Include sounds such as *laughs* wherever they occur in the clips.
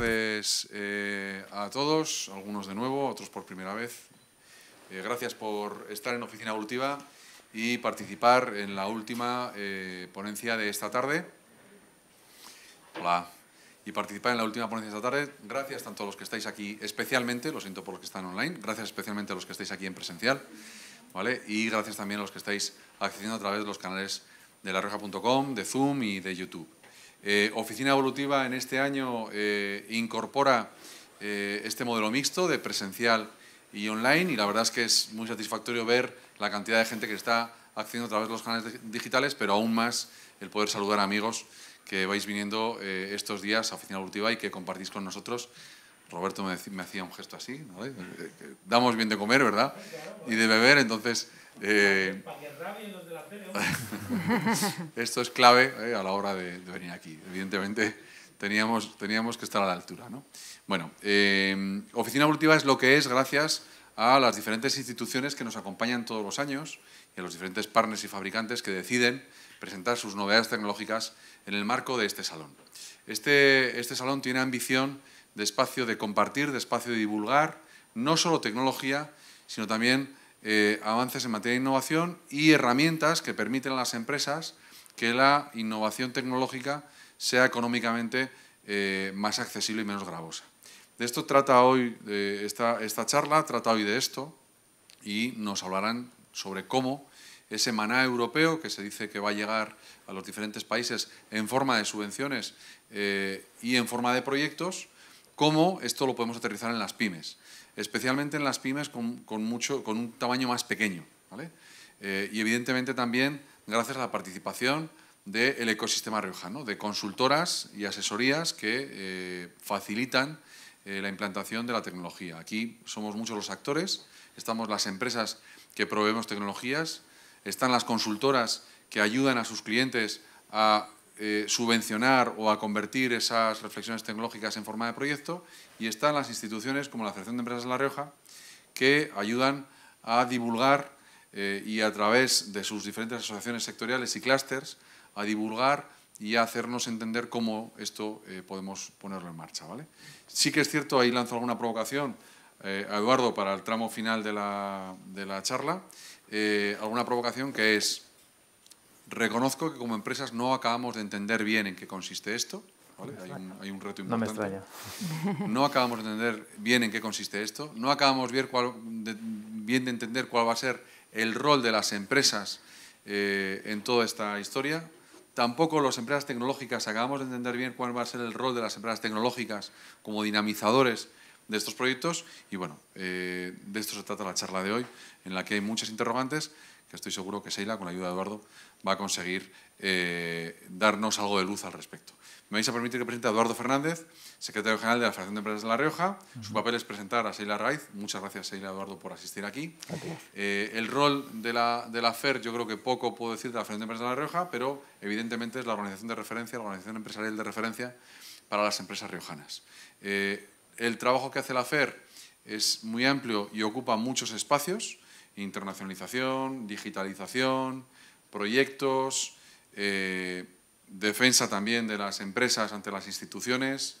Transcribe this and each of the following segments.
tardes eh, a todos, algunos de nuevo, otros por primera vez. Eh, gracias por estar en Oficina Evolutiva y participar en la última eh, ponencia de esta tarde. Hola. Y participar en la última ponencia de esta tarde. Gracias tanto a los que estáis aquí especialmente, lo siento por los que están online, gracias especialmente a los que estáis aquí en presencial, ¿vale? Y gracias también a los que estáis accediendo a través de los canales de la de Zoom y de YouTube. Eh, Oficina Evolutiva en este año eh, incorpora eh, este modelo mixto de presencial y online y la verdad es que es muy satisfactorio ver la cantidad de gente que está accediendo a través de los canales digitales, pero aún más el poder saludar a amigos que vais viniendo estos días a Oficina Evolutiva y que compartís con nosotros. Roberto me, hacía un gesto así, damos bien de comer, ¿verdad? Y de beber, entonces eh, *laughs* esto es clave eh, a la hora de, venir aquí. Evidentemente teníamos, teníamos que estar a la altura. Bueno, eh, Oficina Evolutiva es lo que es gracias a las diferentes instituciones que nos acompañan todos los años y a los diferentes partners y fabricantes que deciden presentar sus novedades tecnológicas en el marco de este salón. Este, este salón tiene ambición de espacio de compartir, de espacio de divulgar, no solo tecnología, sino también eh, avances en materia de innovación y herramientas que permiten a las empresas que la innovación tecnológica sea económicamente eh, más accesible y menos gravosa. De esto trata hoy, esta, charla trata hoy de esto y nos hablarán sobre cómo ese maná europeo que se dice que va a llegar a los diferentes países en forma de subvenciones eh, y en forma de proyectos, cómo esto lo podemos aterrizar en las pymes especialmente en las pymes con, mucho, con un tamaño más pequeño. Eh, y evidentemente también gracias a la participación del ecosistema riojano, de consultoras y asesorías que eh, facilitan eh, la implantación de la tecnología. Aquí somos muchos los actores, estamos las empresas que proveemos tecnologías, están las consultoras que ayudan a sus clientes a eh, subvencionar o a convertir esas reflexiones tecnológicas en forma de proyecto y están las instituciones como la Asociación de Empresas de La Rioja que ayudan a divulgar eh, y a través de sus diferentes asociaciones sectoriales y clústeres a divulgar y a hacernos entender cómo esto eh, podemos ponerlo en marcha. ¿vale? Sí que es cierto, ahí lanzo alguna provocación a Eduardo para el tramo final de la, de la charla, alguna provocación que es Reconozco que como empresas no acabamos de entender bien en qué consiste esto. Hay, un, reto importante. No me extraña. *laughs* No acabamos de entender bien en qué consiste esto. No acabamos bien, de, bien de entender cuál va a ser el rol de las empresas eh, en toda esta historia. Tampoco las empresas tecnológicas acabamos de entender bien cuál va a ser el rol de las empresas tecnológicas como dinamizadores de estos proyectos. Y bueno, eh, de esto se trata la charla de hoy, en la que hay muchas interrogantes que estoy seguro que Seila, con la ayuda de Eduardo, va a conseguir eh, darnos algo de luz al respecto. Me vais a permitir que presente a Eduardo Fernández, secretario general de la Federación de Empresas de La Rioja. Su papel es presentar a Seila Raiz. Muchas gracias, Seila Eduardo, por asistir aquí. Eh, el rol de la, FER, yo creo que poco puedo decir de la Federación de Empresas de La Rioja, pero evidentemente es la organización de referencia, la organización empresarial de referencia para las empresas riojanas. Eh, el trabajo que hace la FER es muy amplio y ocupa muchos espacios internacionalización, digitalización, proyectos, eh, defensa también de las empresas ante las instituciones,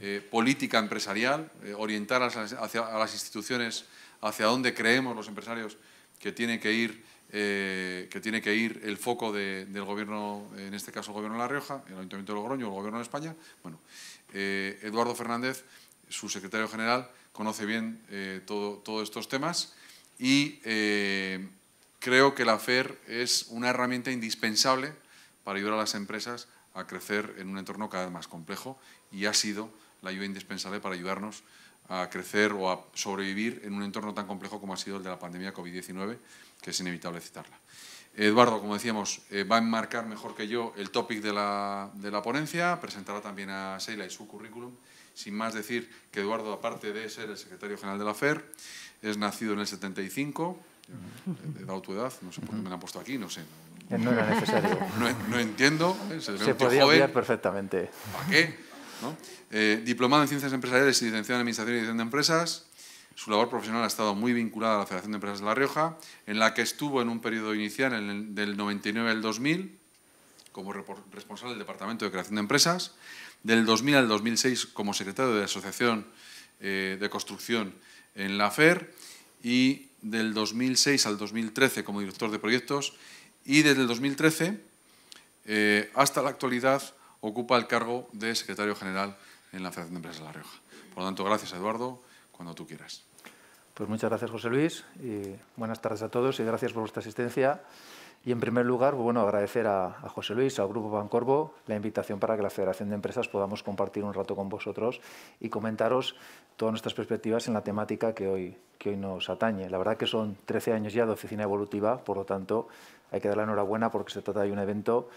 eh, política empresarial, eh, orientar a las, hacia, las, instituciones hacia dónde creemos los empresarios que tiene que ir, que tiene que ir el foco del gobierno, en este caso el gobierno de La Rioja, el Ayuntamiento de Logroño, el gobierno de España. Bueno, Eduardo Fernández, su secretario general, conoce bien todos estos temas y eh, creo que la FER es una herramienta indispensable para ayudar a las empresas a crecer en un entorno cada vez más complejo y ha sido la ayuda indispensable para ayudarnos a crecer o a sobrevivir en un entorno tan complejo como ha sido el de la pandemia COVID-19, que es inevitable citarla. Eduardo, como decíamos, eh, va a enmarcar mejor que yo el topic de la, de la ponencia, presentará también a Seila y su currículum sin más decir que Eduardo, aparte de ser el secretario general de la FER, es nacido en el 75, he dado tu edad, no sé por qué me la han puesto aquí, no sé. No era necesario. No, entiendo. ¿eh? Se, Se podía obviar perfectamente. ¿Para qué? Eh, diplomado en Ciencias Empresariales y licenciado en Administración y Dirección de Empresas. Su labor profesional ha estado muy vinculada a la Federación de Empresas de La Rioja, en la que estuvo en un periodo inicial en del 99 al 2000 como responsable del Departamento de Creación de Empresas del 2000 al 2006 como secretario de la Asociación eh, de Construcción en la FER y del 2006 al 2013 como director de proyectos y desde el 2013 eh, hasta la actualidad ocupa el cargo de secretario general en la Federación de Empresas de La Rioja. Por lo tanto, gracias Eduardo, cuando tú quieras. Pues muchas gracias José Luis y buenas tardes a todos y gracias por vuestra asistencia. Y en primer lugar, pues bueno, agradecer a, José Luis, al Grupo Bancorvo, la invitación para que la Federación de Empresas podamos compartir un rato con vosotros y comentaros todas nuestras perspectivas en la temática que hoy, que hoy nos atañe. La verdad que son 13 años ya de oficina evolutiva, por lo tanto, hay que darle la enhorabuena porque se trata de un evento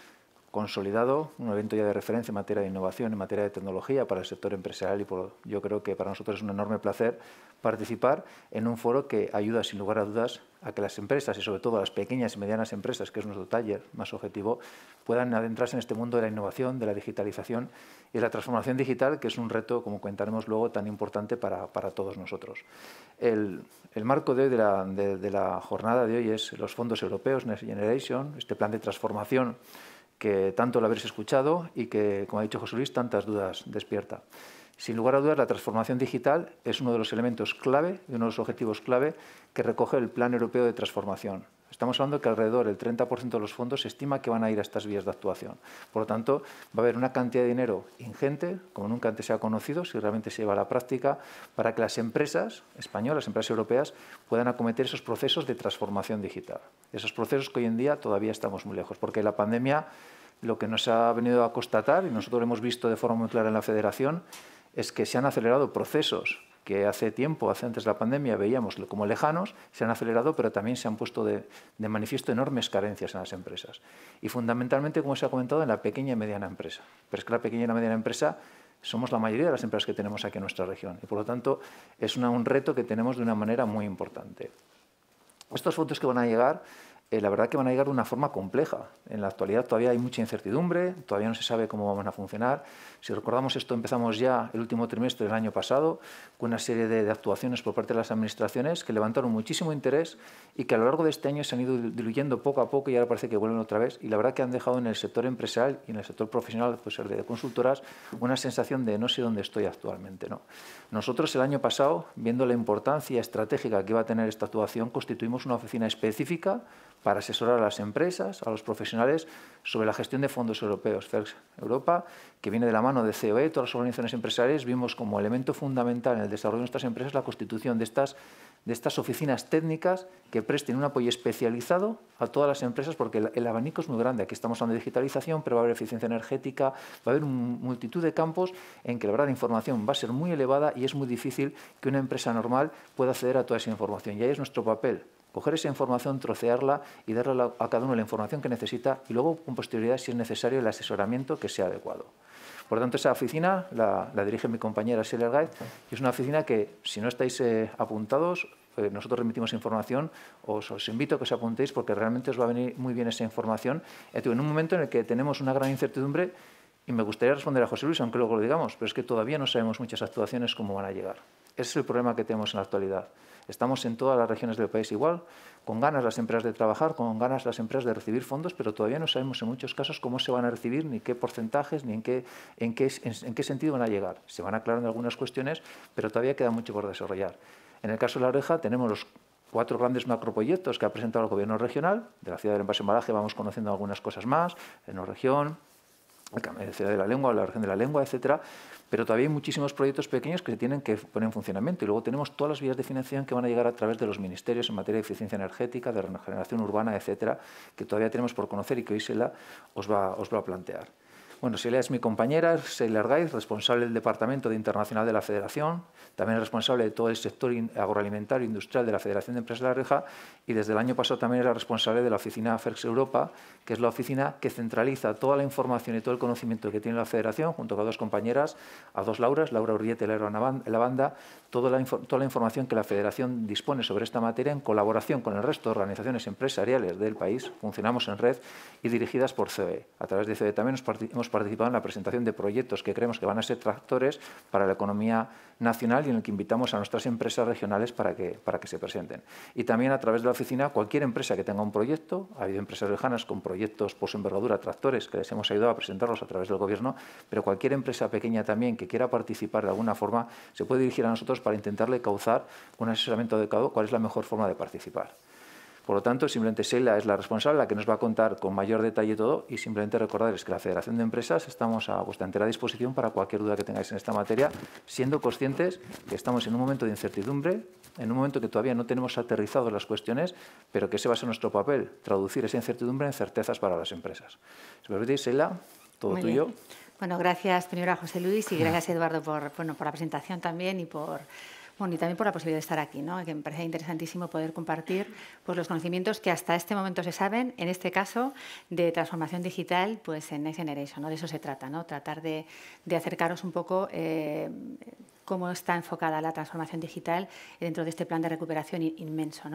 consolidado, un evento ya de referencia en materia de innovación, en materia de tecnología para el sector empresarial y yo creo que para nosotros es un enorme placer participar en un foro que ayuda sin lugar a dudas a que las empresas y sobre todo las pequeñas y medianas empresas, que es nuestro taller más objetivo, puedan adentrarse en este mundo de la innovación, de la digitalización y de la transformación digital, que es un reto, como comentaremos luego, tan importante para, todos nosotros. El, marco de, hoy de, la, de la jornada de hoy es los fondos europeos Next Generation, este plan de transformación que tanto lo habréis escuchado y que, como ha dicho José Luis, tantas dudas despierta. Sin lugar a dudas, la transformación digital es uno de los elementos clave y uno de los objetivos clave que recoge el Plan Europeo de Transformación. Estamos hablando que alrededor del 30% de los fondos se estima que van a ir a estas vías de actuación. Por lo tanto, va a haber una cantidad de dinero ingente, como nunca antes se ha conocido, si realmente se lleva a la práctica, para que las empresas españolas, empresas europeas, puedan acometer esos procesos de transformación digital. Esos procesos que hoy en día todavía estamos muy lejos, porque la pandemia lo que nos ha venido a constatar, y nosotros lo hemos visto de forma muy clara en la Federación, es que se han acelerado procesos que hace tiempo, hace antes de la pandemia, veíamos como lejanos, se han acelerado, pero también se han puesto de, manifiesto enormes carencias en las empresas. Y fundamentalmente, como se ha comentado, en la pequeña y mediana empresa. Pero es que la pequeña y mediana empresa somos la mayoría de las empresas que tenemos aquí en nuestra región. Y por lo tanto, es un reto que tenemos de una manera muy importante. Estas fotos que van a llegar eh, la verdad que van a llegar de una forma compleja. En la actualidad todavía hay mucha incertidumbre, todavía no se sabe cómo vamos a funcionar. Si recordamos esto, empezamos ya el último trimestre del año pasado con una serie de, actuaciones por parte de las administraciones que levantaron muchísimo interés y que a lo largo de este año se han ido diluyendo poco a poco y ahora parece que vuelven otra vez. Y la verdad que han dejado en el sector empresarial y en el sector profesional, pues el de consultoras, una sensación de no sé dónde estoy actualmente. ¿no? Nosotros el año pasado, viendo la importancia estratégica que iba a tener esta actuación, constituimos una oficina específica para asesorar a las empresas, a los profesionales sobre la gestión de fondos europeos. FERX Europa, que viene de la mano de COE, todas las organizaciones empresariales, vimos como elemento fundamental en el desarrollo de nuestras empresas la constitución de estas, oficinas técnicas que presten un apoyo especializado a todas las empresas, porque el, abanico es muy grande. Aquí estamos hablando de digitalización, pero va a haber eficiencia energética, va a haber una multitud de campos en que la verdad la información va a ser muy elevada y es muy difícil que una empresa normal pueda acceder a toda esa información. Y ahí es nuestro papel coger esa información, trocearla y darle a cada uno la información que necesita y luego, con posterioridad, si es necesario, el asesoramiento que sea adecuado. Por tanto, esa oficina la, dirige mi compañera Celia Guide y es una oficina que, si no estáis eh, apuntados, eh, nosotros remitimos información, os, invito a que os apuntéis porque realmente os va a venir muy bien esa información. Eh, en un momento en el que tenemos una gran incertidumbre, y me gustaría responder a José Luis, aunque luego lo digamos, pero es que todavía no sabemos muchas actuaciones cómo van a llegar. Ese es el problema que tenemos en la actualidad. Estamos en todas las regiones del país igual, con ganas las empresas de trabajar, con ganas las empresas de recibir fondos, pero todavía no sabemos en muchos casos cómo se van a recibir, ni qué porcentajes, ni en qué, sentido van a llegar. Se van a aclarar algunas cuestiones, pero todavía queda mucho por desarrollar. En el caso de la oreja tenemos los cuatro grandes macroproyectos que ha presentado el gobierno regional. De la ciudad del Envase Embalaje vamos conociendo algunas cosas más, en la región, de la lengua, la región de la lengua, etcétera, pero todavía hay muchísimos proyectos pequeños que se tienen que poner en funcionamiento y luego tenemos todas las vías de financiación que van a llegar a través de los ministerios en materia de eficiencia energética, de regeneración urbana, etcétera, que todavía tenemos por conocer y que hoy Sela os os va a plantear. Bueno, Silvia es mi compañera, Celia Argaiz, responsable del Departamento de Internacional de la Federación, también responsable de todo el sector agroalimentario industrial de la Federación de Empresas de la Reja y desde el año pasado también era responsable de la oficina FERX Europa, que es la oficina que centraliza toda la información y todo el conocimiento que tiene la Federación, junto con dos compañeras, a dos Lauras, Laura Urriete y Laura Lavanda, toda la, toda la información que la Federación dispone sobre esta materia en colaboración con el resto de organizaciones empresariales del país, funcionamos en red y dirigidas por COE. A través de COE también hemos participado participado en la presentación de proyectos que creemos que van a ser tractores para la economía nacional y en el que invitamos a nuestras empresas regionales para que, se presenten. Y también a través de la oficina, cualquier empresa que tenga un proyecto, ha habido empresas lejanas con proyectos por su envergadura, tractores, que les hemos ayudado a presentarlos a través del Gobierno, pero cualquier empresa pequeña también que quiera participar de alguna forma se puede dirigir a nosotros para intentarle causar un asesoramiento adecuado cuál es la mejor forma de participar. Por lo tanto, simplemente Sheila es la responsable, la que nos va a contar con mayor detalle todo y simplemente recordarles que la Federación de Empresas estamos a vuestra entera disposición para cualquier duda que tengáis en esta materia, siendo conscientes que estamos en un momento de incertidumbre, en un momento que todavía no tenemos aterrizado las cuestiones, pero que ese va a ser nuestro papel, traducir esa incertidumbre en certezas para las empresas. Si me Sheila, todo tuyo. Bueno, gracias primero José Luis y *laughs* gracias Eduardo por, por la presentación también y por bueno, y también por la posibilidad de estar aquí, que me parece interesantísimo poder compartir pues, los conocimientos que hasta este momento se saben, en este caso de transformación digital pues, en Next Generation. ¿no? De eso se trata, tratar de, acercaros un poco eh, cómo está enfocada la transformación digital dentro de este plan de recuperación inmenso.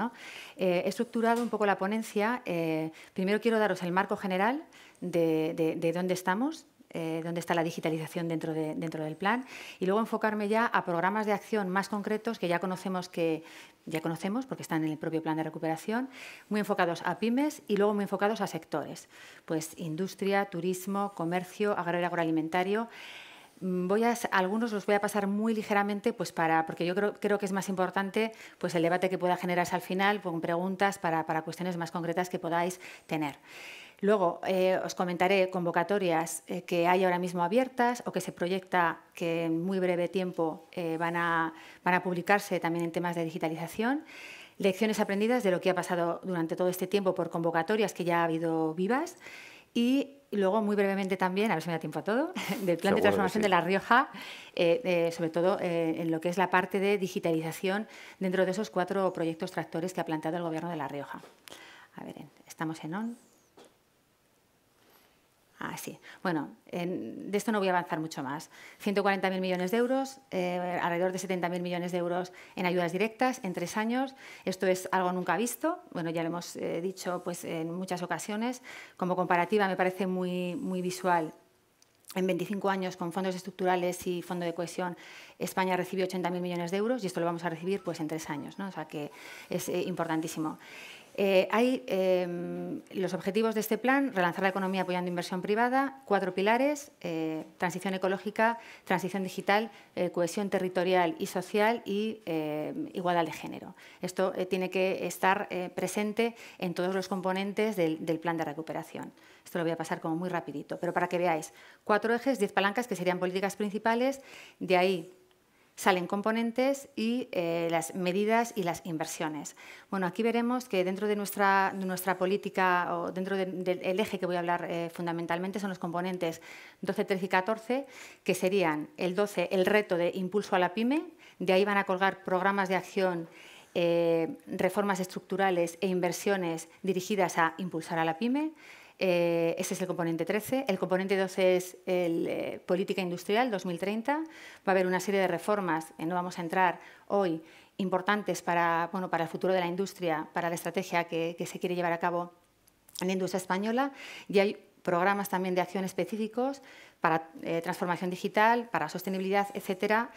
Eh, he estructurado un poco la ponencia. Eh, primero quiero daros el marco general de dónde estamos, eh, dónde está la digitalización dentro, dentro del plan y luego enfocarme ya a programas de acción más concretos que ya conocemos que ya conocemos porque están en el propio plan de recuperación, muy enfocados a pymes y luego muy enfocados a sectores, pues industria, turismo, comercio, agroalimentario. Mm, voy a, algunos los voy a pasar muy ligeramente, pues para, porque yo creo, que es más importante pues el debate que pueda generarse al final pues, con preguntas para, para cuestiones más concretas que podáis tener. Luego eh, os comentaré convocatorias eh, que hay ahora mismo abiertas o que se proyecta que en muy breve tiempo eh, van, a, publicarse también en temas de digitalización. Lecciones aprendidas de lo que ha pasado durante todo este tiempo por convocatorias que ya ha habido vivas. Y luego, muy brevemente también, a ver si me da tiempo a todo, *laughs* del plan de transformación de La Rioja, sobre todo en lo que es la parte de digitalización dentro de esos cuatro proyectos tractores que ha planteado el Gobierno de La Rioja. A ver, estamos en on. Ah, sí. Bueno, de esto no voy a avanzar mucho más. 140.000 millones de euros, eh, alrededor de 70.000 millones de euros en ayudas directas en tres años. Esto es algo nunca visto. Bueno, ya lo hemos eh, dicho pues, en muchas ocasiones. Como comparativa me parece muy, visual en 25 años, con fondos estructurales y fondo de cohesión, España recibió 80.000 millones de euros y esto lo vamos a recibir pues, en tres años, ¿no? o sea que es eh, importantísimo. Eh, hay em, los objetivos de este plan, relanzar la economía apoyando inversión privada, cuatro pilares, eh, transición ecológica, transición digital, eh, cohesión territorial y social y em, igualdad de género. Esto tiene que estar presente en todos los componentes del, del, plan de recuperación. Esto lo voy a pasar como muy rapidito, pero para que veáis, cuatro ejes, diez palancas que serían políticas principales, de ahí salen componentes y eh, las medidas y las inversiones. Bueno, aquí veremos que dentro de nuestra, nuestra política o dentro del eje que voy a hablar eh, fundamentalmente son los componentes 12, 13 y 14, que serían el 12, el reto de impulso a la pyme, de ahí van a colgar programas de acción eh, reformas estructurales e inversiones dirigidas a impulsar a la pyme. Eh, ese es el componente 13. El componente 12 es el, eh, política industrial 2030. Va a haber una serie de reformas, en eh, no vamos a entrar hoy, importantes para, bueno, para el futuro de la industria, para la estrategia que, se quiere llevar a cabo en la industria española. Y hay programas también de acción específicos para transformación digital, para sostenibilidad, etcétera,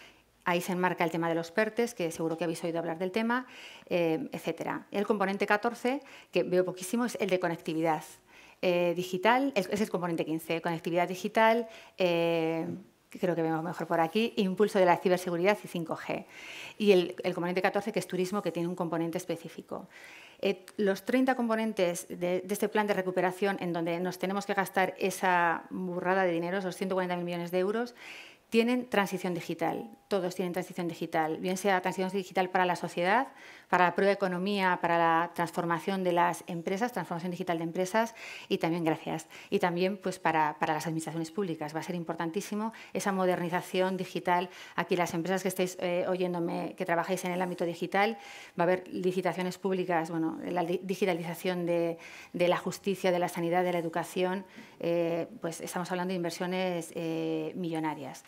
Ahí se enmarca el tema de los PERTES, que seguro que habéis oído hablar del tema, etcétera. El componente 14, que veo poquísimo, es el de conectividad. Eh, digital, es, es el componente 15, conectividad digital, eh, creo que vemos mejor por aquí, impulso de la ciberseguridad y 5G. Y el, componente 14, que es turismo, que tiene un componente específico. Eh, los 30 componentes de, de, este plan de recuperación, en donde nos tenemos que gastar esa burrada de dinero, esos 140.000 millones de euros, tienen transición digital, todos tienen transición digital, bien sea transición digital para la sociedad para la prueba de economía, para la transformación de las empresas, transformación digital de empresas y también gracias. Y también pues, para, las administraciones públicas. Va a ser importantísimo esa modernización digital. Aquí las empresas que estáis eh, oyéndome, que trabajáis en el ámbito digital, va a haber licitaciones públicas, bueno, la digitalización de, la justicia, de la sanidad, de la educación, eh, pues estamos hablando de inversiones eh, millonarias.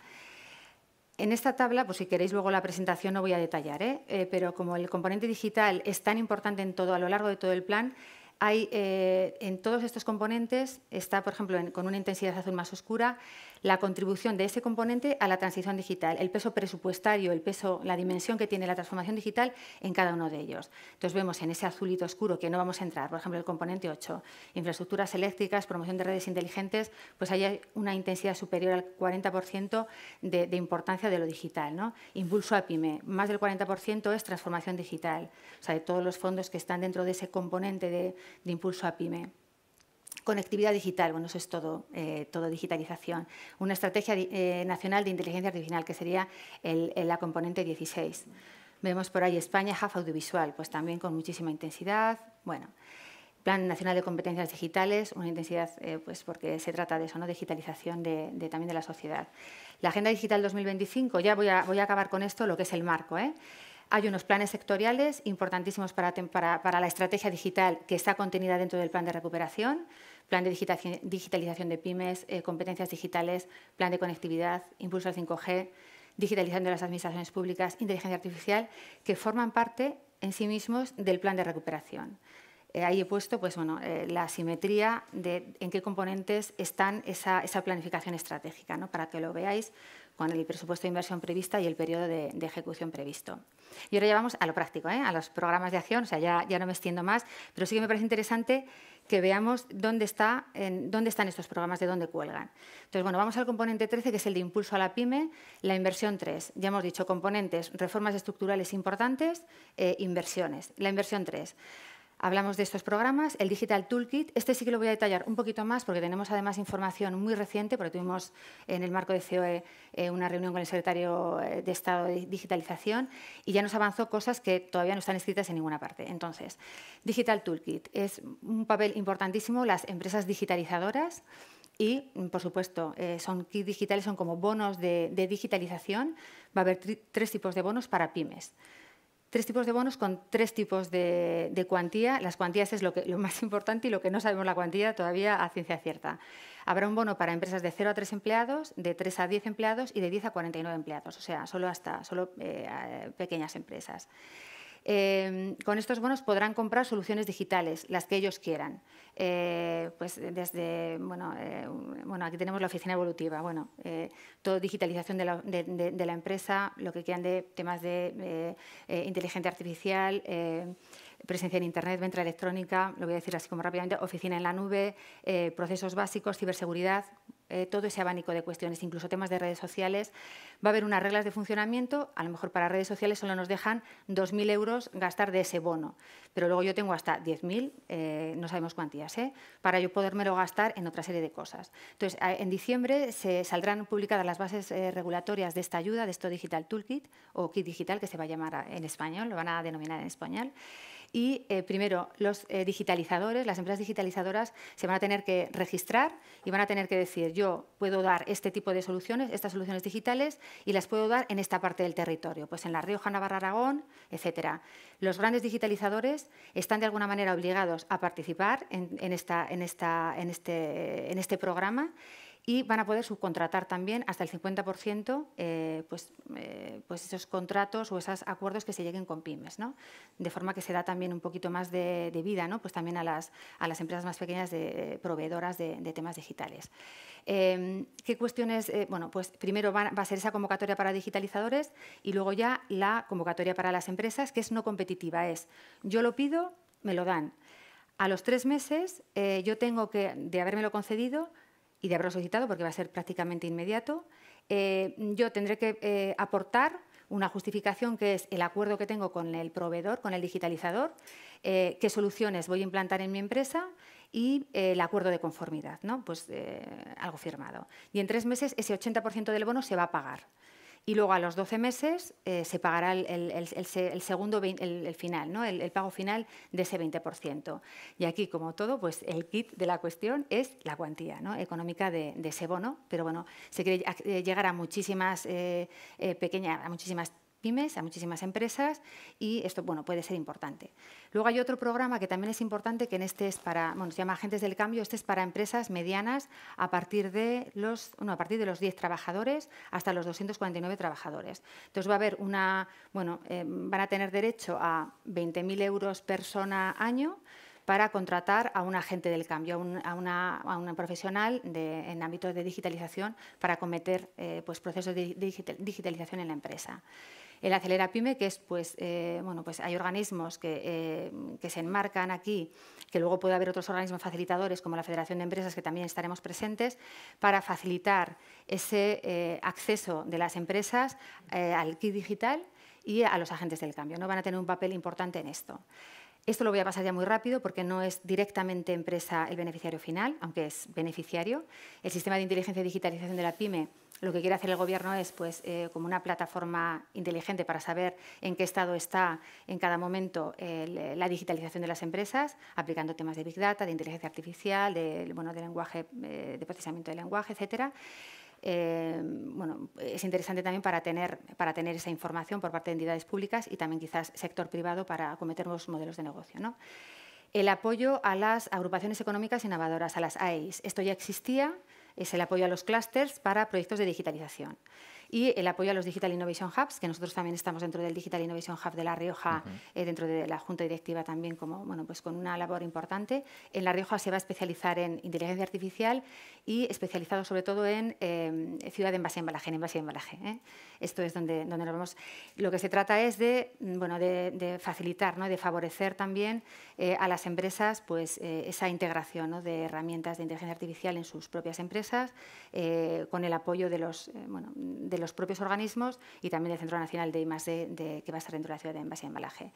En esta tabla, pues si queréis luego la presentación no voy a detallar, ¿eh? Eh, pero como el componente digital es tan importante en todo, a lo largo de todo el plan, hay eh, en todos estos componentes, está por ejemplo con una intensidad azul más oscura, la contribución de ese componente a la transición digital, el peso presupuestario, el peso, la dimensión que tiene la transformación digital en cada uno de ellos. Entonces vemos en ese azulito oscuro que no vamos a entrar, por ejemplo, el componente 8, infraestructuras eléctricas, promoción de redes inteligentes, pues hay una intensidad superior al 40% de, importancia de lo digital. ¿no? Impulso a PyME, más del 40% es transformación digital, o sea, de todos los fondos que están dentro de ese componente de, de impulso a PyME. Conectividad digital, bueno, eso es todo, eh, digitalización. Una estrategia eh, nacional de inteligencia artificial, que sería la componente 16. Vemos por ahí España, HAF Audiovisual, pues también con muchísima intensidad. Bueno, Plan Nacional de Competencias Digitales, una intensidad, eh, pues porque se trata de eso, ¿no? digitalización de, también de la sociedad. La Agenda Digital 2025, ya voy a, acabar con esto, lo que es el marco. Hay unos planes sectoriales importantísimos para la estrategia digital que está contenida dentro del plan de recuperación plan de digitalización de pymes, eh, competencias digitales, plan de conectividad, impulso al 5G, de las administraciones públicas, inteligencia artificial, que forman parte en sí mismos del plan de recuperación. Eh, ahí he puesto pues, bueno, eh, la simetría de en qué componentes están esa, esa planificación estratégica, ¿no? para que lo veáis con el presupuesto de inversión prevista y el periodo de, ejecución previsto. Y ahora ya vamos a lo práctico, ¿eh? a los programas de acción, o sea, ya, no me extiendo más, pero sí que me parece interesante que veamos dónde, está, dónde están estos programas, de dónde cuelgan. Entonces, bueno, vamos al componente 13, que es el de impulso a la pyme, la inversión 3. Ya hemos dicho componentes, reformas estructurales importantes, eh, inversiones. La inversión 3. Hablamos de estos programas, el Digital Toolkit. Este sí que lo voy a detallar un poquito más porque tenemos además información muy reciente, porque tuvimos en el marco de COE eh, una reunión con el secretario eh, de Estado de Digitalización y ya nos avanzó cosas que todavía no están escritas en ninguna parte. Entonces, Digital Toolkit es un papel importantísimo las empresas digitalizadoras. Y, por supuesto, eh, son kits digitales, son como bonos de, digitalización. Va a haber tres tipos de bonos para pymes tres tipos de bonos con tres tipos de, cuantía. Las cuantías es lo, que, lo más *laughs* importante y lo que no sabemos la cuantía todavía a ciencia cierta. Habrá un bono para empresas de 0 a 3 empleados, de 3 a 10 empleados y de 10 a 49 empleados, o sea, solo hasta solo eh, pequeñas empresas. Em, con estos bonos podrán comprar soluciones digitales, las que ellos quieran. Eh, pues desde, eh, bueno, aquí tenemos la oficina evolutiva, bueno, eh, todo digitalización de la, de la, empresa, lo que quieran de temas de inteligencia artificial presencia en Internet, venta electrónica, lo voy a decir así como rápidamente, oficina en la nube, eh, procesos básicos, ciberseguridad, eh, todo ese abanico de cuestiones, incluso temas de redes sociales. Va a haber unas reglas de funcionamiento, a lo mejor para redes sociales solo nos dejan 2.000 euros gastar de ese bono, pero luego yo tengo hasta 10.000, eh, no sabemos cuantías, eh, para yo podérmelo gastar en otra serie de cosas. Entonces, en diciembre se saldrán publicadas las bases regulatorias de esta ayuda, de esto Digital Toolkit o Kit Digital, que se va a llamar en español, lo van a denominar en español y eh, primero los eh, digitalizadores, las empresas digitalizadoras se van a tener que registrar y van a tener que decir yo puedo dar este tipo de soluciones, estas soluciones digitales y las puedo dar en esta parte del territorio, pues en La Rioja, Navarra, Aragón, etcétera. Los grandes digitalizadores están de alguna manera obligados a participar en este, este programa y van a poder subcontratar también hasta el 50% eh, pues, eh, pues esos contratos o esos acuerdos que se lleguen con pymes, de forma que se da también un poquito más de, vida pues también a las, a las empresas más pequeñas de, eh, proveedoras de, temas digitales. Em, ¿Qué cuestiones? bueno, pues primero va, a ser esa convocatoria para digitalizadores y luego ya la convocatoria para las empresas, que es no competitiva, es yo lo pido, me lo dan. A los tres meses yo tengo que, de habérmelo concedido, y de haberlo solicitado porque va a ser prácticamente inmediato, eh, yo tendré que eh, aportar una justificación que es el acuerdo que tengo con el proveedor, con el digitalizador, eh, qué soluciones voy a implantar en mi empresa y el acuerdo de conformidad, ¿no? pues algo firmado. Y en tres meses ese 80% del bono se va a pagar y luego a los 12 meses eh, se pagará el, segundo, el, final, ¿no? el, pago final de ese 20%. Y aquí, como todo, pues el kit de la cuestión es la cuantía económica de, ese bono, pero bueno, se quiere eh, llegar a muchísimas eh, pequeñas, a muchísimas a muchísimas empresas y esto bueno, puede ser importante. Luego hay otro programa que también es importante, que en este es para, bueno, se llama Agentes del Cambio, este es para empresas medianas a partir de los, a partir de los 10 trabajadores hasta los 249 trabajadores. Entonces va a haber una, bueno, eh, van a tener derecho a 20.000 euros persona año, para contratar a un agente del cambio, a, una, profesional en ámbito de digitalización para cometer eh, pues, procesos de digitalización en la empresa. El Acelera Pyme, que es, pues, eh, bueno, pues hay organismos eh, que, se enmarcan aquí, que luego puede haber otros organismos facilitadores, como la Federación de Empresas, que también estaremos presentes, para facilitar ese eh, acceso de las empresas al kit digital y a los agentes del cambio. ¿no? Van a tener un papel importante en esto. Esto lo voy a pasar ya muy rápido porque no es directamente empresa el beneficiario final, aunque es beneficiario. El sistema de inteligencia y digitalización de la PyME lo que quiere hacer el Gobierno es pues, eh, como una plataforma inteligente para saber en qué estado está en cada momento eh, la digitalización de las empresas, aplicando temas de Big Data, de inteligencia artificial, de, bueno, de, lenguaje, eh, de procesamiento de lenguaje, etcétera. bueno, es interesante también para tener, para tener esa información por parte de entidades públicas y también quizás sector privado para acometer nuevos modelos de negocio. El apoyo a las agrupaciones económicas innovadoras, a las AIs. Esto ya existía, es el apoyo a los clusters para proyectos de digitalización y el apoyo a los Digital Innovation Hubs, que nosotros también estamos dentro del Digital Innovation Hub de La Rioja, eh, dentro de la Junta Directiva también, como, bueno, pues con una labor importante. En La Rioja se va a especializar en inteligencia artificial y especializado sobre todo en eh, ciudad de envase y embalaje, en base y embalaje. ¿eh? Esto es donde, donde nos Lo que se trata es de, bueno, de, facilitar, ¿no? de favorecer también a las empresas pues, esa integración de herramientas de inteligencia artificial en sus propias empresas, con el apoyo de los, de los propios organismos y también del Centro Nacional de I+D, de, que va a estar dentro de la ciudad de Envase y Embalaje.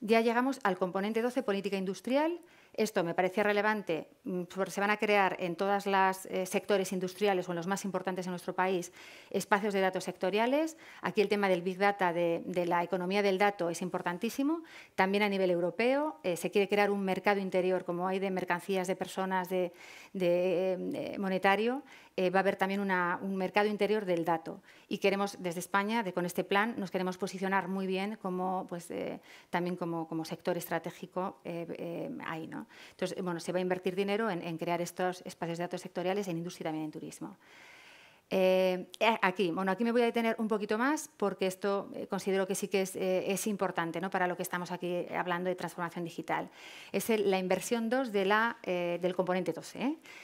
Ya llegamos al componente 12, política industrial. Esto me parecía relevante mm, porque se van a crear en todos los eh, sectores industriales o en los más importantes en nuestro país espacios de datos sectoriales. Aquí el tema del Big Data, de, la economía del dato, es importantísimo. También a nivel europeo eh, se quiere crear un mercado interior, como hay de mercancías, de personas, de, eh, monetario. Eh, va a haber también un mercado interior del dato. Y queremos, desde España, de, con este plan, nos queremos posicionar muy bien como, pues, eh, también como, sector estratégico eh, ahí. Entonces, bueno, se va a invertir dinero en, en crear estos espacios de datos sectoriales en industria y también en turismo. Eh, eh, aquí, bueno, aquí me voy a detener un poquito más porque esto eh, considero que sí que es, importante ¿no? para lo que estamos aquí hablando de transformación digital. Es la inversión 2 de del componente 2,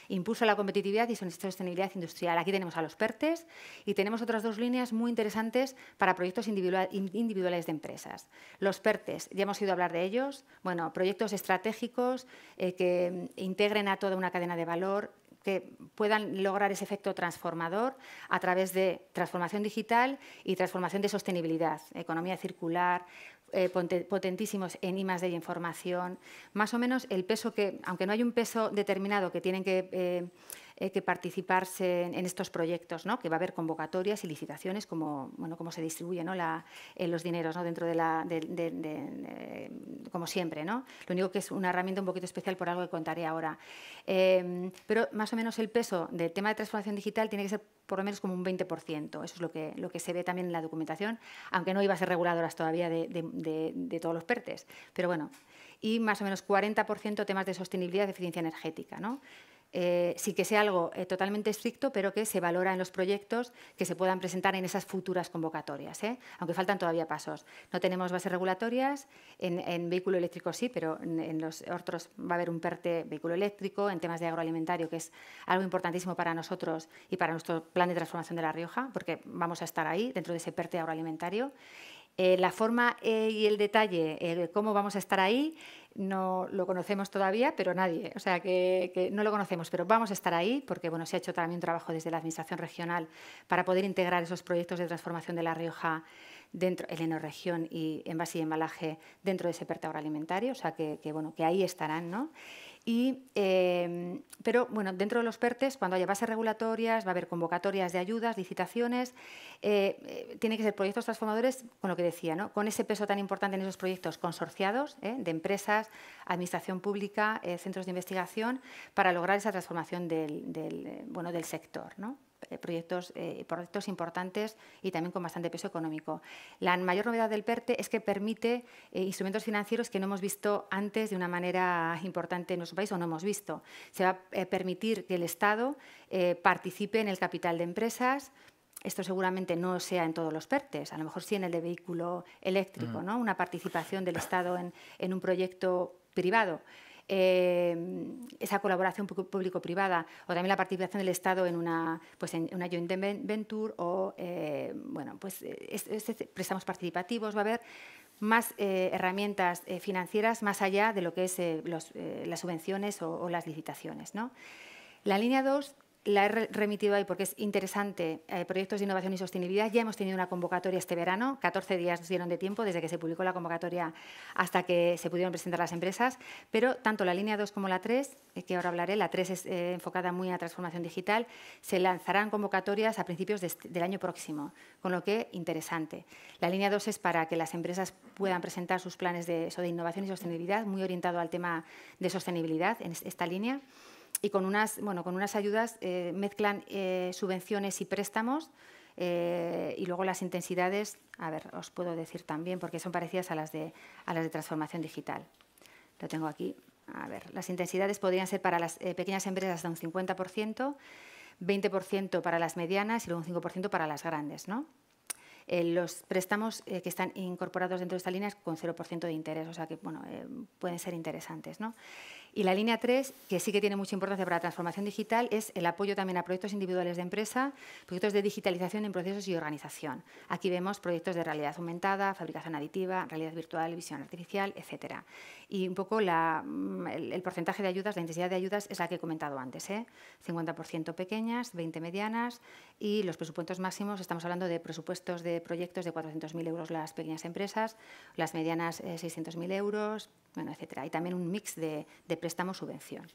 impulso a la competitividad y sostenibilidad industrial. Aquí tenemos a los PERTES y tenemos otras dos líneas muy interesantes para proyectos individuales de empresas. Los PERTES, ya hemos ido a hablar de ellos, bueno, proyectos estratégicos que mm, integren a toda una cadena de valor, que puedan lograr ese efecto transformador a través de transformación digital y transformación de sostenibilidad, economía circular, eh, potentísimos en de información, más o menos el peso que, aunque no hay un peso determinado que tienen que... Eh, eh, que participarse en, estos proyectos, ¿no? que va a haber convocatorias y licitaciones, como, bueno, se distribuyen eh, los dineros ¿no? dentro de la... como siempre, ¿no? Lo único que es una herramienta un poquito especial por algo que contaré ahora. Em, pero más o menos el peso del tema de transformación digital tiene que ser por lo menos como un 20%. Eso es lo que, lo que se ve también en la documentación, aunque no iba a ser reguladoras todavía de, de, todos los PERTES. Pero bueno, y más o menos 40% temas de sostenibilidad y eficiencia energética. ¿no? Eh, sí que sea algo eh, totalmente estricto, pero que se valora en los proyectos que se puedan presentar en esas futuras convocatorias, ¿eh? aunque faltan todavía pasos. No tenemos bases regulatorias, en, vehículo eléctrico sí, pero en, en, los otros va a haber un PERTE vehículo eléctrico, en temas de agroalimentario, que es algo importantísimo para nosotros y para nuestro plan de transformación de La Rioja, porque vamos a estar ahí dentro de ese PERTE agroalimentario. Eh, la forma eh, y el detalle, eh, de cómo vamos a estar ahí, no lo conocemos todavía, pero nadie, o sea, que, no lo conocemos, pero vamos a estar ahí porque, bueno, se ha hecho también un trabajo desde la Administración Regional para poder integrar esos proyectos de transformación de La Rioja dentro, de la enorregión y envase y embalaje dentro de ese perte alimentario o sea, que, bueno, que ahí estarán, eh, pero bueno, dentro de los PERTES, cuando haya bases regulatorias, va a haber convocatorias de ayudas, licitaciones, tienen eh, eh, tiene que ser proyectos transformadores, con lo que decía, ¿no? con ese peso tan importante en esos proyectos consorciados de empresas, administración pública, centros de investigación, para lograr esa transformación del, del sector. ¿no? Eh, proyectos, eh, proyectos importantes y también con bastante peso económico. La mayor novedad del PERTE es que permite eh, instrumentos financieros que no hemos visto antes de una manera importante en nuestro país o no hemos visto. Se va a permitir que el Estado participe en el capital de empresas. Esto seguramente no sea en todos los PERTES, a lo mejor sí en el de vehículo eléctrico, mm. ¿no? una participación del Estado en, en un proyecto privado. Em, esa colaboración público-privada o también la participación del Estado en una, pues en una joint venture o eh, bueno, pues, préstamos participativos. Va a haber más eh, herramientas eh, financieras más allá de lo que es las subvenciones o, las licitaciones. ¿no? La línea 2 la he remitido ahí porque es interesante, eh, proyectos de innovación y sostenibilidad. Ya hemos tenido una convocatoria este verano, 14 días nos dieron de tiempo desde que se publicó la convocatoria hasta que se pudieron presentar las empresas, pero tanto la línea 2 como la 3, eh, que ahora hablaré, la 3 es eh, enfocada muy a transformación digital, se lanzarán convocatorias a principios del año próximo, con lo que interesante. La línea 2 es para que las empresas puedan presentar sus planes de, de innovación y sostenibilidad, muy orientado al tema de sostenibilidad en esta línea y con unas, bueno, con unas ayudas eh, mezclan eh, subvenciones y préstamos eh, y luego las intensidades, a ver, os puedo decir también porque son parecidas a las de, las de transformación digital. Lo tengo aquí. A ver, las intensidades podrían ser para las pequeñas empresas hasta un 50%, 20% para las medianas y luego un 5% para las grandes, ¿no? los préstamos que están incorporados dentro de esta línea con 0% de interés, o sea que bueno, pueden ser interesantes. ¿no? Y la línea 3, que sí que tiene mucha importancia para la transformación digital, es el apoyo también a proyectos individuales de empresa, proyectos de digitalización en procesos y organización. Aquí vemos proyectos de realidad aumentada, fabricación aditiva, realidad virtual, visión artificial, etcétera. Y un poco mm, el, porcentaje de ayudas, la intensidad de ayudas es la que he comentado antes. 50% ¿eh? pequeñas, 20 medianas, y los presupuestos máximos, estamos hablando de presupuestos de proyectos de 400.000 euros las pequeñas empresas, las medianas 600.000 eh, euros, bueno, etcétera. Y también un mix de, de préstamo-subvención.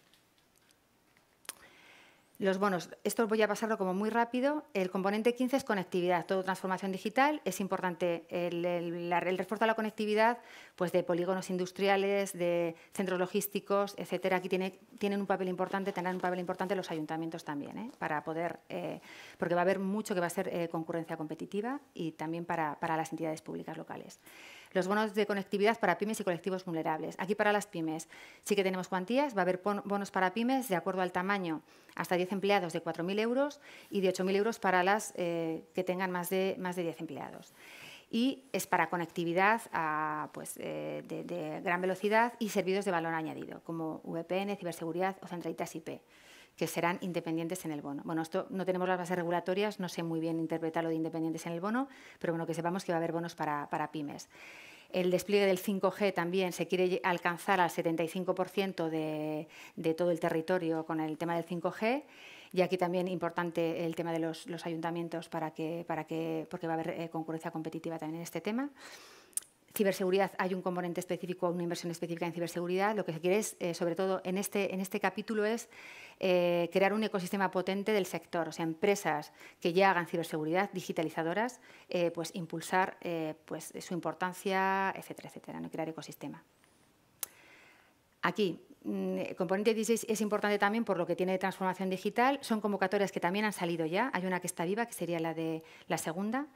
Los bonos, esto voy a pasarlo como muy rápido. El componente 15 es conectividad, todo transformación digital. Es importante el, refuerzo a la conectividad pues de polígonos industriales, de centros logísticos, etcétera. Aquí tienen un papel importante, tendrán un papel importante los ayuntamientos también, ¿eh? para poder, eh, porque va a haber mucho que va a ser eh, concurrencia competitiva y también para las entidades públicas locales los bonos de conectividad para pymes y colectivos vulnerables. Aquí para las pymes sí que tenemos cuantías, va a haber bonos para pymes de acuerdo al tamaño, hasta 10 empleados de 4.000 euros y de 8.000 euros para las eh, que tengan más de, más de 10 empleados y es para conectividad pues, eh, de, gran velocidad y servicios de valor añadido, como VPN, ciberseguridad o centralitas IP, que serán independientes en el bono. Bueno, esto no tenemos las bases regulatorias, no sé muy bien interpretar lo de independientes en el bono, pero bueno, que sepamos que va a haber bonos para, pymes. El despliegue del 5G también se quiere alcanzar al 75% de todo el territorio con el tema del 5G y aquí también importante el tema de los, ayuntamientos para que, para que, porque va a haber eh, concurrencia competitiva también en este tema. Ciberseguridad, hay un componente específico, una inversión específica en ciberseguridad. Lo que se quiere es, eh, sobre todo en este, en este capítulo, es eh, crear un ecosistema potente del sector, o sea, empresas que ya hagan ciberseguridad, digitalizadoras, pues impulsar pues, su importancia, etcétera, etcétera, ¿no? crear ecosistema. Aquí, Mm, El eh, componente 16 es importante también por lo que tiene de transformación digital. Son convocatorias que también han salido ya. Hay una que está viva, que sería la de la segunda.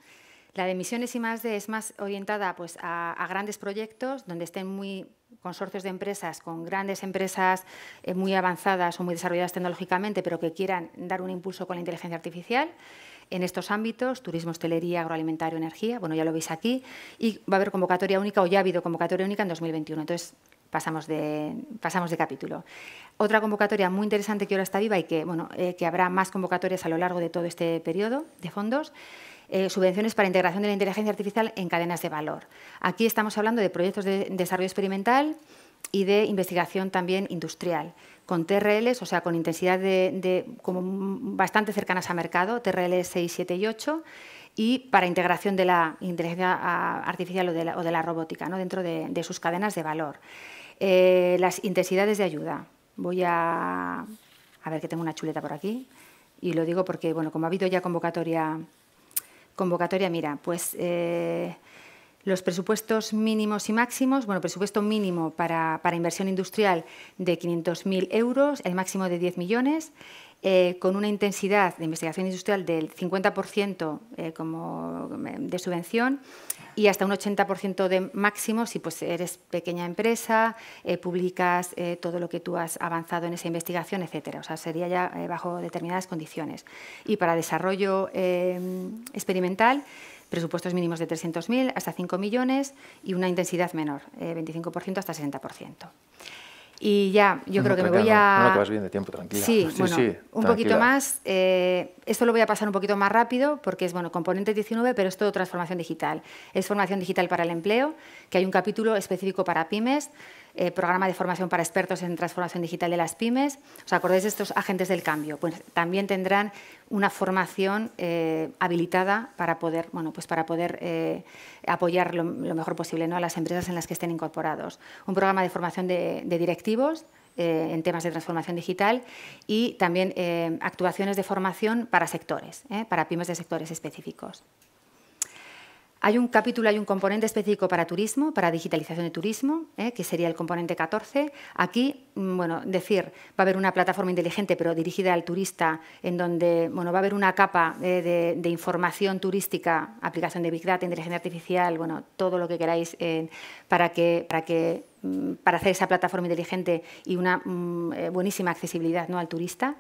La de misiones y más de es más orientada pues, a, grandes proyectos donde estén muy consorcios de empresas con grandes empresas eh, muy avanzadas o muy desarrolladas tecnológicamente, pero que quieran dar un impulso con la inteligencia artificial en estos ámbitos, turismo, hostelería, agroalimentario, energía, bueno, ya lo veis aquí, y va a haber convocatoria única o ya ha habido convocatoria única en 2021. Entonces, pasamos de, pasamos de capítulo. Otra convocatoria muy interesante que ahora está viva y que, bueno, eh, que habrá más convocatorias a lo largo de todo este periodo de fondos, eh, subvenciones para integración de la inteligencia artificial en cadenas de valor. Aquí estamos hablando de proyectos de desarrollo experimental, y de investigación también industrial, con TRLs, o sea, con intensidad de, como bastante cercanas a mercado, TRL 6, 7 y 8, y para integración de la inteligencia ah, artificial o de la, robótica dentro de, sus cadenas de valor. Eh, las intensidades de ayuda. Voy a... A ver, que tengo una chuleta por aquí. Y lo digo porque, bueno, como ha habido ya convocatoria, convocatoria mira, pues... Eh, los presupuestos mínimos y máximos, bueno, presupuesto mínimo para, inversión industrial de 500.000 euros, el máximo de 10 millones, eh, con una intensidad de investigación industrial del 50% eh, como eh, de subvención y hasta un 80% de máximo si pues eres pequeña empresa, publicas todo lo que tú has avanzado en esa investigación, etcétera. O sea, sería ya bajo determinadas condiciones. Y para desarrollo experimental, presupuestos mínimos de 300.000 hasta 5 millones y una intensidad menor, 25% eh, hasta 60%. Y ya, yo creo que me voy a... No, vas bien de tiempo, tranquila. Sí, sí sí, un poquito más. Eh, esto lo voy a pasar un poquito más rápido porque es, bueno, componente 19, pero es todo transformación digital. Es formación digital para el empleo, que hay un capítulo específico para pymes eh, programa de formación para expertos en transformación digital de las pymes. ¿Os acordáis de estos agentes del cambio? Pues también tendrán una formación eh, habilitada para poder, pues para poder eh, apoyar lo, mejor posible a las empresas en las que estén incorporados. Un programa de formación de, directivos en temas de transformación digital y también actuaciones de formación para sectores, para pymes de sectores específicos. Hay un capítulo, hay un componente específico para turismo, para digitalización de turismo, ¿eh? que sería el componente 14. Aquí, mm, bueno, decir, va a haber una plataforma inteligente, pero dirigida al turista, en donde bueno, va a haber una capa ¿eh? de, información turística, aplicación de Big Data, inteligencia artificial, bueno, todo lo que queráis eh, para que, para que mm, para hacer esa plataforma inteligente y una mm, buenísima accesibilidad ¿no? al turista.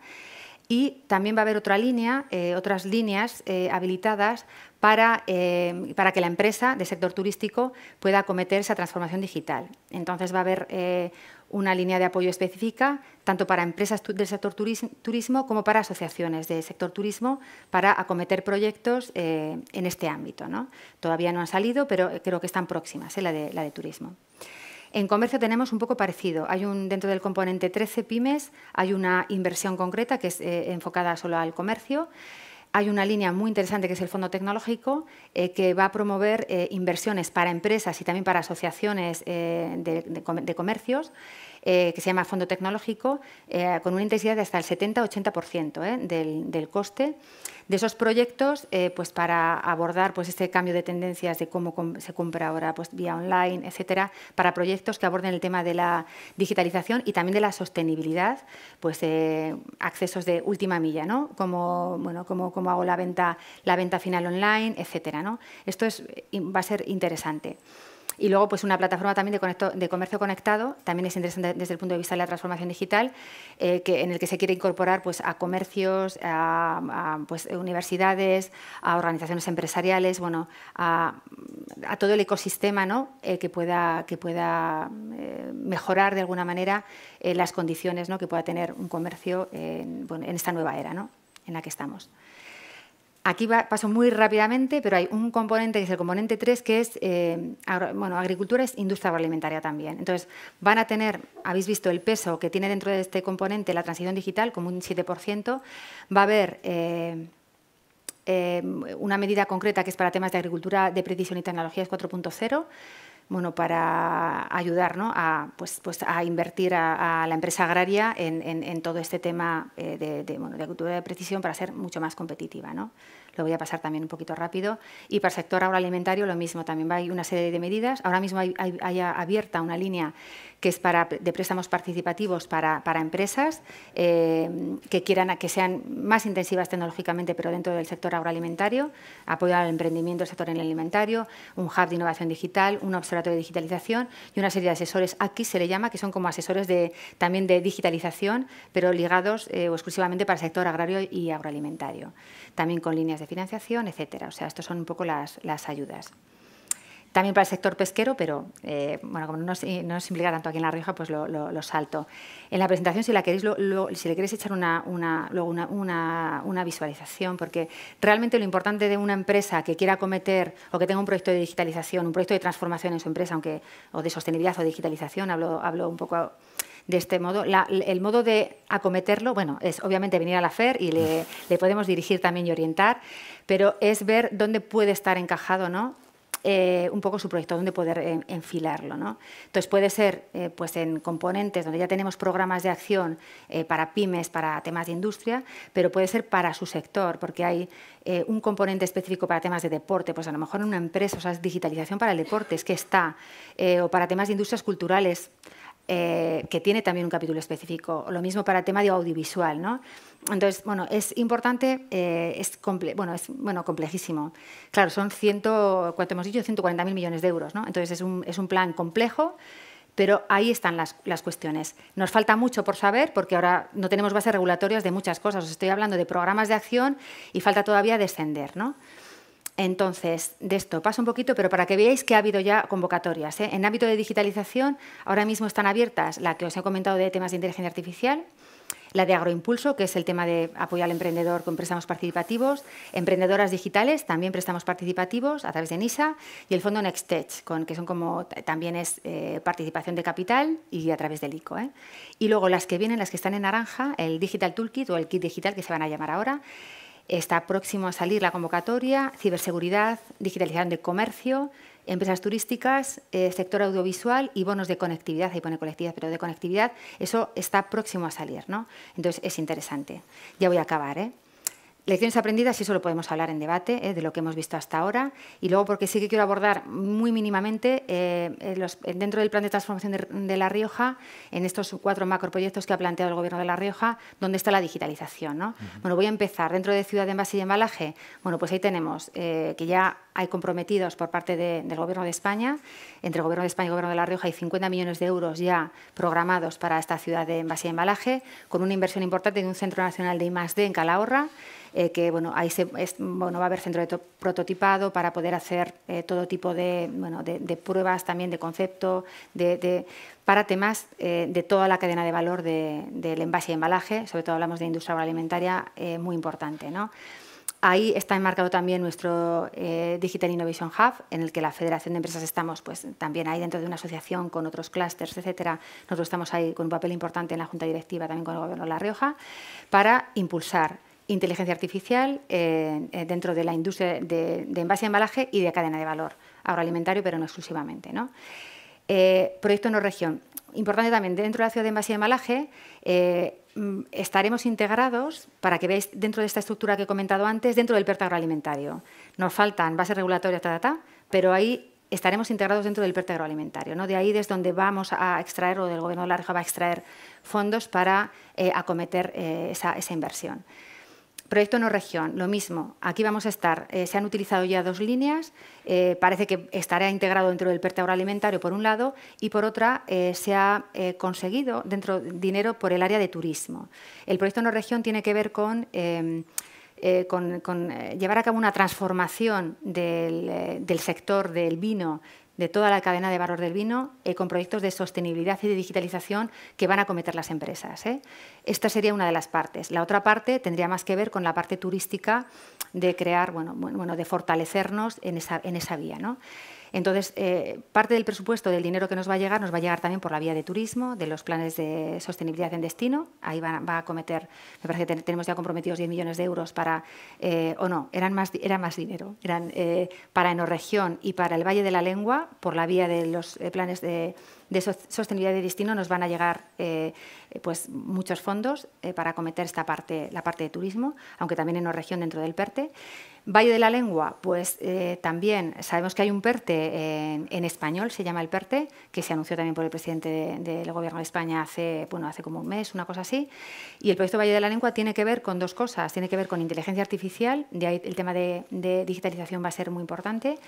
Y también va a haber otra línea, eh, otras líneas eh, habilitadas para, eh, para, que la empresa del sector turístico pueda acometer esa transformación digital. Entonces va a haber una línea de apoyo específica tanto para empresas del sector turismo como para asociaciones del sector turismo para acometer proyectos en este ámbito. Todavía no han salido, pero creo que están próximas la de, la de turismo. En comercio tenemos un poco parecido. Hay un, dentro del componente 13 pymes hay una inversión concreta que es eh, enfocada solo al comercio. Hay una línea muy interesante que es el Fondo Tecnológico, eh, que va a promover eh, inversiones para empresas y también para asociaciones de comercios eh, que se llama Fondo Tecnológico, eh, con una intensidad de hasta el 70-80% eh, del, del, coste de esos proyectos pues para abordar pues, este cambio de tendencias de cómo se compra ahora pues, vía online, etcétera, para proyectos que aborden el tema de la digitalización y también de la sostenibilidad, pues accesos de última milla, ¿no? Como, bueno, como, hago la venta, la venta final online, etcétera, ¿no? Esto es, va a ser interesante. Y luego, pues una plataforma también de, comercio conectado, también es interesante desde el punto de vista de la transformación digital, eh, en el que se quiere incorporar pues, a comercios, a, pues, universidades, a organizaciones empresariales, bueno, a, todo el ecosistema eh, que pueda, eh, mejorar de alguna manera las condiciones ¿no? que pueda tener un comercio en, en esta nueva era en la que estamos. Aquí paso muy rápidamente, pero hay un componente que es el componente 3, que es eh, bueno, agricultura es industria agroalimentaria también. Entonces, van a tener, habéis visto el peso que tiene dentro de este componente la transición digital, como un 7%. Va a haber eh, eh, una medida concreta que es para temas de agricultura de precisión y tecnologías 4.0 bueno, para ayudar pues, pues, a, invertir a, la empresa agraria en, todo este tema de, de, agricultura de precisión para ser mucho más competitiva. ¿no? lo voy a pasar también un poquito rápido. Y para el sector agroalimentario lo mismo, también hay una serie de medidas. Ahora mismo hay, hay abierta una línea que es para, de préstamos participativos para, para empresas eh, que quieran que sean más intensivas tecnológicamente, pero dentro del sector agroalimentario, apoyo al emprendimiento del sector en el alimentario, un hub de innovación digital, un observatorio de digitalización y una serie de asesores, aquí se le llama, que son como asesores de, también de digitalización, pero ligados eh, o exclusivamente para el sector agrario y agroalimentario, también con líneas de financiación, etcétera. O sea, estos son un poco las, las ayudas también para el sector pesquero, pero eh, bueno, como eh, no nos, implica tanto aquí en La Rioja, pues lo, salto. En la presentación, si, la queréis, si le queréis echar una, una, visualización, porque realmente lo importante de una empresa que quiera acometer o que tenga un proyecto de digitalización, un proyecto de transformación en su empresa, aunque o de sostenibilidad o digitalización, hablo, hablo un poco de este modo. el modo de acometerlo, bueno, es obviamente venir a la FER y le, le podemos dirigir también y orientar, pero es ver dónde puede estar encajado, ¿no? Eh, un poco su proyecto, donde poder enfilarlo. ¿no? Entonces puede ser eh, pues en componentes donde ya tenemos programas de acción eh, para pymes, para temas de industria, pero puede ser para su sector, porque hay un componente específico para temas de deporte, pues a lo mejor en una empresa, o sea, es digitalización para el deporte, es que está, o para temas de industrias culturales. que tiene también un capítulo específico. Lo mismo para el tema de audiovisual, ¿no? Entonces, bueno, es importante, eh, es, comple bueno, es complejísimo. Claro, son hemos dicho? 140.000 millones de euros, ¿no? Entonces, es un, es un plan complejo, pero ahí están las, las, cuestiones. Nos falta mucho por saber, porque ahora no tenemos bases regulatorias de muchas cosas. Os estoy hablando de programas de acción y falta todavía descender, ¿no? Entonces, de esto paso un poquito, pero para que veáis que ha habido ya convocatorias. ¿eh? En ámbito de digitalización, ahora mismo están abiertas la que os he comentado de temas de inteligencia artificial, la de Agroimpulso, que es el tema de apoyo al emprendedor con préstamos participativos, emprendedoras digitales, también préstamos participativos a través de NISA, y el fondo NextTech, con, que son como también es eh, participación de capital y a través del ICO. ¿eh? Y luego las que vienen, las que están en naranja, el Digital Toolkit o el Kit Digital, que se van a llamar ahora, está próximo a salir la convocatoria, ciberseguridad, digitalización del comercio, empresas turísticas, eh, sector audiovisual y bonos de conectividad, ahí pone colectividad, pero de conectividad, eso está próximo a salir, ¿no? Entonces es interesante. Ya voy a acabar, ¿eh? Lecciones aprendidas, y eso lo podemos hablar en debate, eh, de lo que hemos visto hasta ahora. Y luego, porque sí que quiero abordar muy mínimamente, eh, eh, dentro del plan de transformación de, La Rioja, en estos cuatro macroproyectos que ha planteado el Gobierno de La Rioja, ¿dónde está la digitalización? Bueno, voy a empezar. Dentro de Ciudad de Envase y Embalaje, bueno, pues ahí tenemos que ya hay comprometidos por parte del Gobierno de España, entre el Gobierno de España y el Gobierno de La Rioja, hay 50 millones de euros ya programados para esta ciudad de envase y embalaje, con una inversión importante en un Centro Nacional de I+.D. en Calahorra, eh, que bueno, ahí se, bueno, va a haber centro de prototipado para poder hacer eh, todo tipo de, bueno, de, pruebas también de concepto, de, para temas eh, de toda la cadena de valor del envase y embalaje, sobre todo hablamos de industria agroalimentaria, muy importante. ¿no? Ahí está enmarcado también nuestro Digital Innovation Hub, en el que la Federación de Empresas estamos pues, también ahí dentro de una asociación con otros clústeres, etcétera. Nosotros estamos ahí con un papel importante en la Junta Directiva, también con el Gobierno de La Rioja, para impulsar inteligencia artificial eh, eh, dentro de la industria de, envase y embalaje y de cadena de valor, agroalimentario, pero no exclusivamente. Eh, proyecto no región. Importante también, dentro de la ciudad de envase y embalaje mm, estaremos integrados, para que veáis dentro de esta estructura que he comentado antes, dentro del PERT agroalimentario. Nos faltan bases regulatorias, ta, ta, pero ahí estaremos integrados dentro del PERT agroalimentario. De ahí es donde vamos a extraer, o del Gobierno de la va a extraer fondos para acometer esa inversión. Proyecto No Región, lo mismo. Aquí vamos a estar. Eh, se han utilizado ya dos líneas. Eh, parece que estará integrado dentro del PERTE agroalimentario, por un lado, y por otra, eh, se ha conseguido dentro dinero por el área de turismo. El Proyecto No Región tiene que ver con... Em, llevar a cabo una transformación del, del, sector del vino de toda la cadena de valor del vino eh, con proyectos de sostenibilidad y de digitalización que van a cometer las empresas. ¿eh? Esta sería una de las partes. La otra parte tendría más que ver con la parte turística de crear, bueno, bueno de fortalecernos en esa, en esa vía. ¿no? Entonces, eh, parte del presupuesto del dinero que nos va a llegar nos va a llegar también por la vía de turismo, de los planes de sostenibilidad en destino. Ahí va, a cometer, me parece que tenemos ya comprometidos 10 millones de euros para, eh, o no, eran más, era más dinero, eran eh, para Enorregión y para el Valle de la Lengua, por la vía de los planes de de sostenibilidad de destino nos van a llegar eh, pues muchos fondos eh, para acometer esta parte, la parte de turismo, aunque también en una región dentro del PERTE. Valle de la Lengua, pues eh, también sabemos que hay un PERTE en, español, se llama el PERTE, que se anunció también por el presidente del Gobierno de España hace, bueno, hace como un mes, una cosa así. Y el proyecto Valle de la Lengua tiene que ver con dos cosas, tiene que ver con inteligencia artificial, de ahí el tema de, de digitalización va a ser muy importante,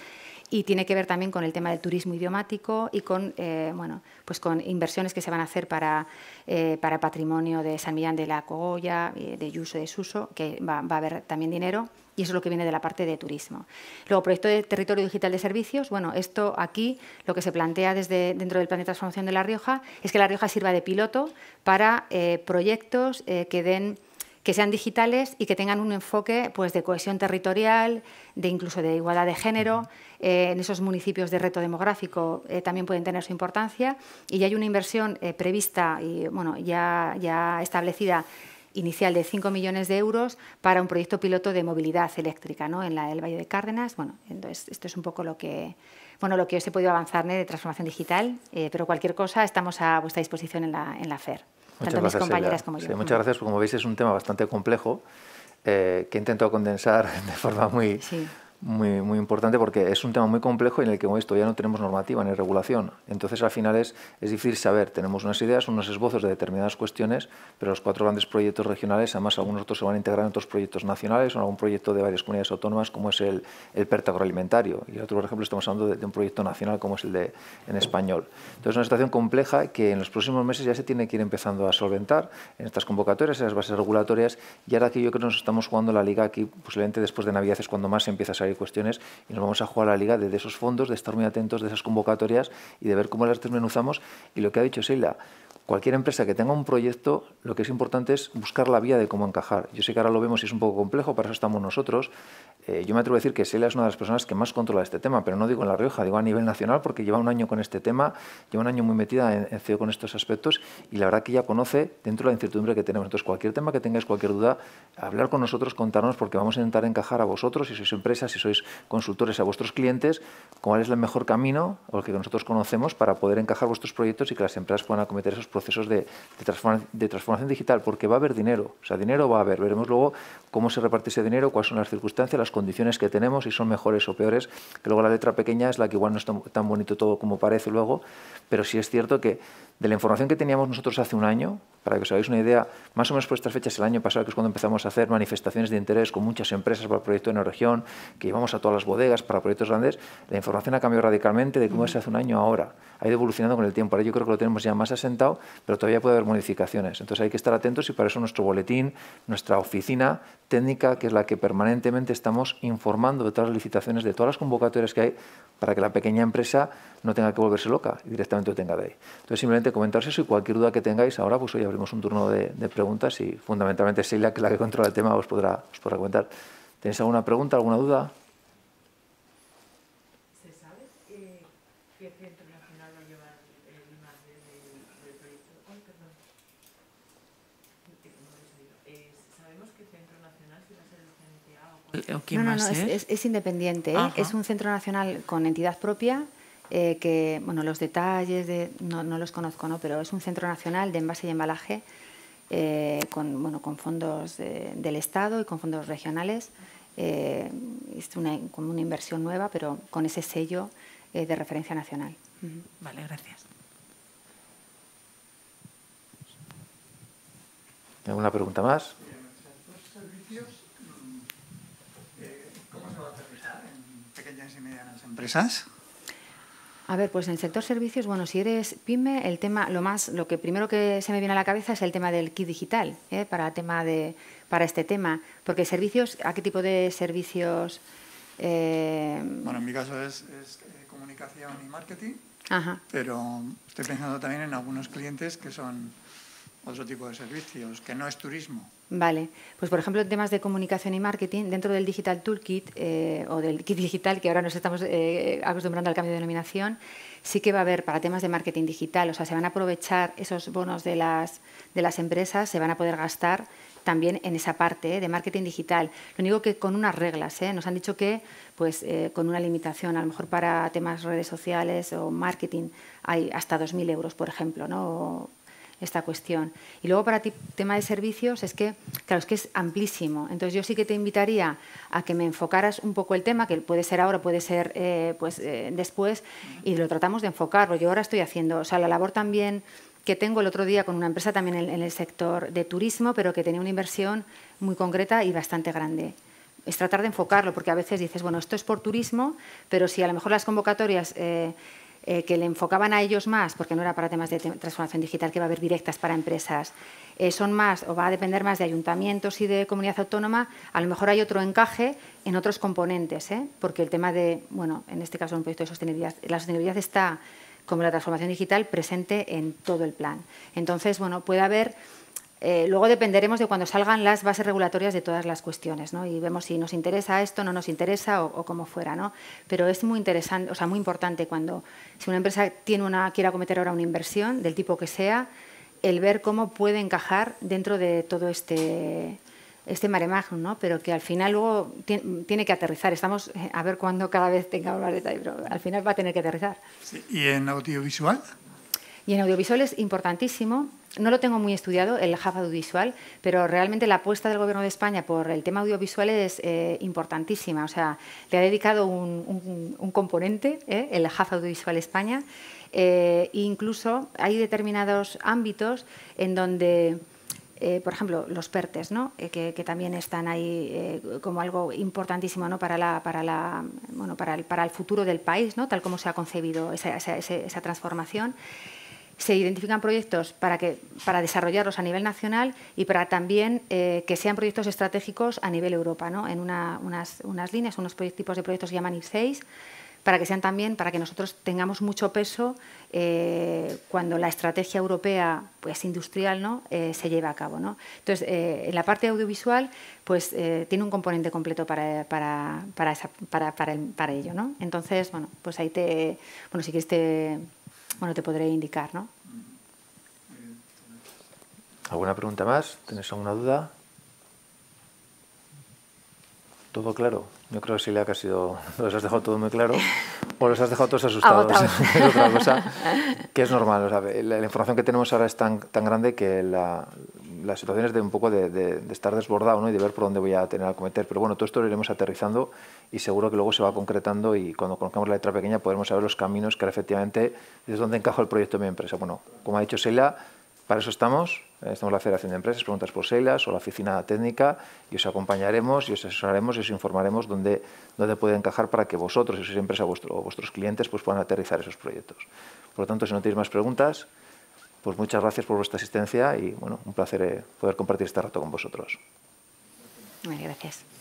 y tiene que ver también con el tema del turismo idiomático y con, eh, bueno, pues con inversiones que se van a hacer para, eh, patrimonio de San Millán de la Cogolla, eh, de Yuso, de Suso, que va, a haber también dinero. Y eso es lo que viene de la parte de turismo. Luego, proyecto de territorio digital de servicios. Bueno, esto aquí lo que se plantea desde dentro del plan de transformación de La Rioja es que La Rioja sirva de piloto para proyectos que den que sean digitales y que tengan un enfoque pues, de cohesión territorial, de incluso de igualdad de género, eh, en esos municipios de reto demográfico eh, también pueden tener su importancia y ya hay una inversión eh, prevista y bueno, ya, ya establecida inicial de 5 millones de euros para un proyecto piloto de movilidad eléctrica ¿no? en la Valle de Cárdenas. Bueno, entonces esto es un poco lo que, bueno, lo que os he podido avanzar de transformación digital, pero cualquier cosa estamos a vuestra disposición en la, en la FER, muchas tanto gracias, mis compañeras como yo. muchas gracias, como veis es un tema bastante complejo. que intento condensar *laughs* de forma muy, muy, importante porque es un tema muy complejo en el que, como esto, ya no tenemos normativa ni regulación. Entonces, al final es, es difícil saber. Tenemos unas ideas, unos esbozos de determinadas cuestiones, pero los cuatro grandes proyectos regionales, además algunos otros se van a integrar en otros proyectos nacionales o en algún proyecto de varias comunidades autónomas, como es el, el PERTA agroalimentario. Y otro, por ejemplo, estamos hablando de, un proyecto nacional como es el de en español. Entonces, es una situación compleja que en los próximos meses ya se tiene que ir empezando a solventar en estas convocatorias, en las bases regulatorias, y ahora que yo creo que nos estamos jugando la liga aquí, posiblemente después de Navidad es cuando más se empieza a salir cuestiones y nos vamos a jugar a la liga de, esos fondos, de estar muy atentos de esas convocatorias y de ver cómo las desmenuzamos. Y lo que ha dicho Sheila, cualquier empresa que tenga un proyecto, lo que es importante es buscar la vía de cómo encajar. Yo sé que ahora lo vemos y es un poco complejo, para eso estamos nosotros. Eh, yo me atrevo a decir que Celia es una de las personas que más controla este tema, pero no digo en La Rioja, digo a nivel nacional, porque lleva un año con este tema, lleva un año muy metida en, CEO con estos aspectos y la verdad que ya conoce dentro de la incertidumbre que tenemos. Entonces, cualquier tema que tengáis, cualquier duda, hablar con nosotros, contarnos, porque vamos a intentar encajar a vosotros, si sois empresas, si sois consultores, a vuestros clientes, cuál es el mejor camino o el que nosotros conocemos para poder encajar vuestros proyectos y que las empresas puedan acometer esos procesos de, transformación, digital, porque va a haber dinero, o sea, dinero va a haber. Veremos luego cómo se reparte ese dinero, cuáles son las circunstancias, las condiciones que tenemos, y son mejores o peores, que luego la letra pequeña es la que igual no es tan bonito todo como parece luego, pero sí es cierto que de la información que teníamos nosotros hace un año, para que os hagáis una idea, más o menos por estas fechas el año pasado, que es cuando empezamos a hacer manifestaciones de interés con muchas empresas para el proyecto de la región, que llevamos a todas las bodegas para proyectos grandes, la información ha cambiado radicalmente de cómo es hace un año ahora. Ha ido evolucionando con el tiempo. Ahora yo creo que lo tenemos ya más asentado, pero todavía puede haber modificaciones. Entonces hay que estar atentos y para eso nuestro boletín, nuestra oficina técnica, que es la que permanentemente estamos informando de todas las licitaciones, de todas las convocatorias que hay, para que la pequeña empresa no tenga que volverse loca y directamente lo tenga de ahí. Entonces, simplemente comentaros eso y cualquier duda que tengáis, ahora pues hoy abrimos un turno de, preguntas y fundamentalmente Celia, que es la que controla el tema, os podrá, os podrá comentar. ¿Tenéis alguna pregunta, alguna duda? ¿Se sabe eh, qué centro nacional el del proyecto? Oh, eh, ¿Sabemos qué centro nacional, si va a ser el CNTA o, eh, no, no, no, es, independiente. Es un centro nacional con entidad propia eh, que, bueno, los detalles no, no, los conozco, ¿no? pero es un centro nacional de envase y embalaje eh, con, bueno, con fondos del Estado y con fondos regionales. Eh, es una, como una inversión nueva, pero con ese sello de referencia nacional. Vale, gracias. ¿Alguna pregunta más? ¿Cómo se va a en pequeñas y medianas empresas? A ver, pues en el sector servicios, bueno, si eres pyme, el tema, lo más, lo que primero que se me viene a la cabeza es el tema del kit digital, ¿eh? para tema de, para este tema, porque servicios, ¿a qué tipo de servicios? Eh? Bueno, en mi caso es, eh, comunicación y marketing, pero estoy pensando también en algunos clientes que son otro tipo de servicios, que no es turismo. Vale, pues por ejemplo en temas de comunicación y marketing, dentro del Digital Toolkit eh, o del kit digital, que ahora nos estamos eh, acostumbrando al cambio de denominación, sí que va a haber para temas de marketing digital, o sea, se van a aprovechar esos bonos de las, de las empresas, se van a poder gastar también en esa parte eh, de marketing digital. Lo único que con unas reglas, nos han dicho que pues, con una limitación, a lo mejor para temas redes sociales o marketing hay hasta 2.000 euros, por ejemplo, ¿no? esta cuestión. Y luego para ti, tema de servicios, es que, claro, es que es amplísimo. Entonces yo sí que te invitaría a que me enfocaras un poco el tema, que puede ser ahora, puede ser eh, pues, eh, después, y lo tratamos de enfocarlo Yo ahora estoy haciendo, o sea, la labor también que tengo el otro día con una empresa también en, el sector de turismo, pero que tenía una inversión muy concreta y bastante grande es tratar de enfocarlo, porque a veces dices, bueno, esto es por turismo, pero si a lo mejor las convocatorias eh, eh, que le enfocaban a ellos más, porque no era para temas de transformación digital que va a haber directas para empresas, eh, son más o va a depender más de ayuntamientos y de comunidad autónoma, a lo mejor hay otro encaje en otros componentes, ¿eh? porque el tema de, bueno, en este caso un proyecto de sostenibilidad, la sostenibilidad está, como la transformación digital, presente en todo el plan. Entonces, bueno, puede haber eh, luego dependeremos de cuando salgan las bases regulatorias de todas las cuestiones, ¿no? Y vemos si nos interesa esto, no nos interesa o, o como fuera, ¿no? Pero es muy interesante, o sea, muy importante cuando si una empresa tiene una quiere acometer ahora una inversión del tipo que sea, el ver cómo puede encajar dentro de todo este este mare ¿no? Pero que al final luego tiene que aterrizar. Estamos eh, a ver cuándo cada vez tengamos más detalle, pero al final va a tener que aterrizar. ¿Y en audiovisual? Y en audiovisual es importantísimo no lo tengo muy estudiado, el hub audiovisual, pero realmente la apuesta del Gobierno de España por el tema audiovisual es eh, importantísima. O sea, le ha dedicado un, componente, eh, el hub audiovisual España. Eh, incluso hay determinados ámbitos en donde... por ejemplo, los PERTES, que, también están ahí como algo importantísimo para, para, la, para, el, futuro del país, ¿no? tal como se ha concebido esa transformación se identifican proyectos para, que, para desarrollarlos a nivel nacional y para también eh, que sean proyectos estratégicos a nivel Europa, ¿no? en unas, líneas, unos tipos de proyectos que llaman IF6, para que sean también, para que nosotros tengamos mucho peso eh, cuando la estrategia europea pues, industrial ¿no? Eh, se lleva a cabo. ¿no? Entonces, en la parte audiovisual pues, tiene un componente completo para, para, para, ello. ¿no? Entonces, bueno, pues ahí te, bueno, si quieres te, bueno, te podré indicar, ¿no? ¿Alguna pregunta más? ¿Tienes alguna duda? Todo claro. Yo creo que sí que ha sido, *laughs* los has dejado todo muy claro o los has dejado todos asustados. *laughs* otra cosa que es normal. la, información que tenemos ahora es tan grande que la, la situación de un poco de, estar desbordado ¿no? y de ver por dónde voy a tener a cometer. Pero bueno, todo esto lo iremos aterrizando y seguro que luego se va concretando y cuando conozcamos la letra pequeña podremos saber los caminos que efectivamente es donde encaja el proyecto de mi empresa. Bueno, como ha dicho Seila, para eso estamos. Eh, estamos la Federación de Empresas, preguntas por SELAS o la Oficina Técnica y os acompañaremos y os asesoraremos y os informaremos dónde, dónde puede encajar para que vosotros, si sois empresa vuestro, o vuestros clientes, pues puedan aterrizar esos proyectos. Por lo tanto, si no tenéis más preguntas, pues muchas gracias por vuestra asistencia y bueno, un placer eh, poder compartir este rato con vosotros. Muchas gracias.